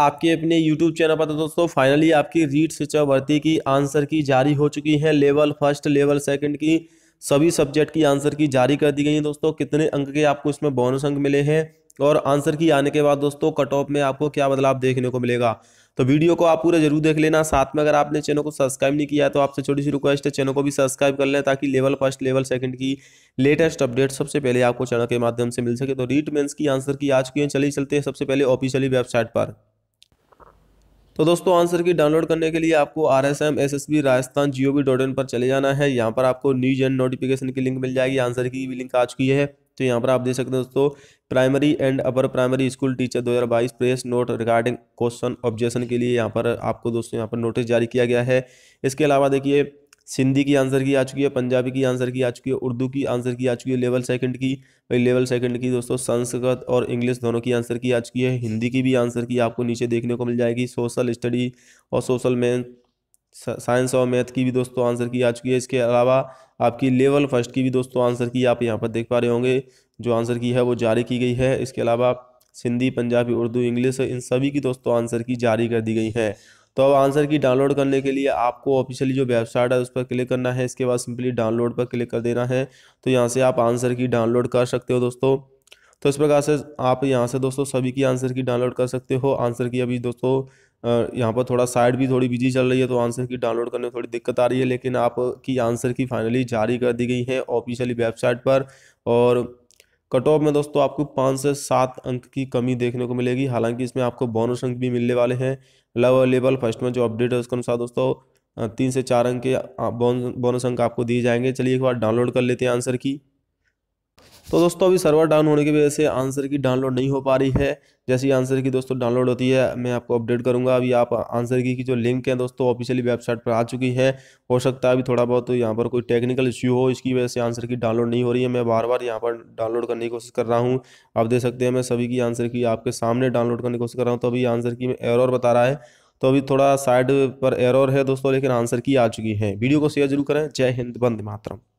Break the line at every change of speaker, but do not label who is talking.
आपके अपने YouTube channel पर तो दोस्तों फाइनली आपकी रीट शिक्षा भर्ती की आंसर की जारी हो चुकी है लेवल फर्स्ट लेवल सेकंड की सभी सब्जेक्ट की आंसर की जारी कर दी गई है दोस्तों कितने अंक के आपको इसमें बोनस अंक मिले हैं और आंसर की आने के बाद दोस्तों कट ऑफ में आपको क्या बदलाव देखने को मिलेगा तो वीडियो को आप पूरा जरूर देख लेना साथ में अगर आपने चैनल को सब्सक्राइब नहीं किया तो आपसे छोटी सी रिक्वेस्ट है चैनल को भी सब्सक्राइब कर लें ताकि लेवल फर्स्ट लेवल सेकंड की लेटेस्ट अपडेट सबसे पहले आपको चैनल के माध्यम से मिल सके तो रीट मेन्स की आंसर की आ चुकी है चलिए चलते हैं सबसे पहले ऑफिशियली वेबसाइट पर तो दोस्तों आंसर की डाउनलोड करने के लिए आपको R S M S S B Rajasthan G O V dot in पर चले जाना है यहाँ पर आपको न्यूज एंड नोटिफिकेशन की लिंक मिल जाएगी आंसर की भी लिंक आ चुकी है तो यहाँ पर आप देख सकते हैं दोस्तों primary and upper primary school teacher 2022 press note regarding question objection के लिए यहाँ पर आपको दोस्तों यहाँ पर नोटिस जारी किया गया है इसके अलावा देखिए सिंधी की आंसर की आ चुकी है पंजाबी की आंसर की आ चुकी है उर्दू की आंसर की आ चुकी है लेवल सेकंड की भाई लेवल सेकंड की दोस्तों संस्कृत और इंग्लिश दोनों की आंसर की आ चुकी है हिंदी की भी आंसर की आपको नीचे देखने को मिल जाएगी सोशल स्टडी और सोशल मैथ साइंस और मैथ की भी दोस्तों आंसर की आ चुकी है इसके अलावा आपकी लेवल फर्स्ट की भी दोस्तों आंसर की आप यहाँ पर देख पा रहे होंगे जो आंसर की है वो जारी की गई है इसके अलावा सिंधी पंजाबी उर्दू इंग्लिश इन सभी की दोस्तों आंसर की जारी कर दी गई है तो अब आंसर की डाउनलोड करने के लिए आपको ऑफिशियली जो वेबसाइट है उस पर क्लिक करना है इसके बाद सिंपली डाउनलोड पर क्लिक कर देना है तो यहाँ से आप आंसर की डाउनलोड कर सकते हो दोस्तों तो इस प्रकार से आप यहाँ से दोस्तों सभी की आंसर की डाउनलोड कर सकते हो आंसर की अभी दोस्तों यहाँ पर थोड़ा साइड भी थोड़ी बिजी चल रही है तो आंसर की डाउनलोड करने में थोड़ी दिक्कत आ रही है लेकिन आपकी आंसर की फाइनली जारी कर दी गई है ऑफिशियली वेबसाइट पर और कट ऑफ में दोस्तों आपको पाँच से सात अंक की कमी देखने को मिलेगी हालांकि इसमें आपको बोनस अंक भी मिलने वाले हैं लव लेवल फर्स्ट में जो अपडेट है उसके अनुसार दोस्तों तीन से चार अंक के बोनस अंक आपको दिए जाएंगे चलिए एक बार डाउनलोड कर लेते हैं आंसर की तो दोस्तों अभी सर्वर डाउन होने की वजह से आंसर की डाउनलोड नहीं हो पा रही है जैसे ही आंसर की दोस्तों डाउनलोड होती है मैं आपको अपडेट करूंगा अभी आप आंसर की की जो लिंक है दोस्तों ऑफिशियली वेबसाइट पर आ चुकी है हो सकता है अभी थोड़ा बहुत तो यहाँ पर कोई टेक्निकल इश्यू हो इसकी वजह से आंसर की डाउनलोड नहीं हो रही है मैं बार बार यहाँ पर डाउनलोड करने की कोशिश कर रहा हूँ आप देख सकते हैं मैं सभी की आंसर की आपके सामने डाउनलोड करने की कोशिश कर रहा हूँ तो अभी आंसर की एरर बता रहा है तो अभी थोड़ा साइड पर एरर है दोस्तों लेकिन आंसर की आ चुकी है वीडियो को शेयर जरूर करें जय हिंद बंद मातरम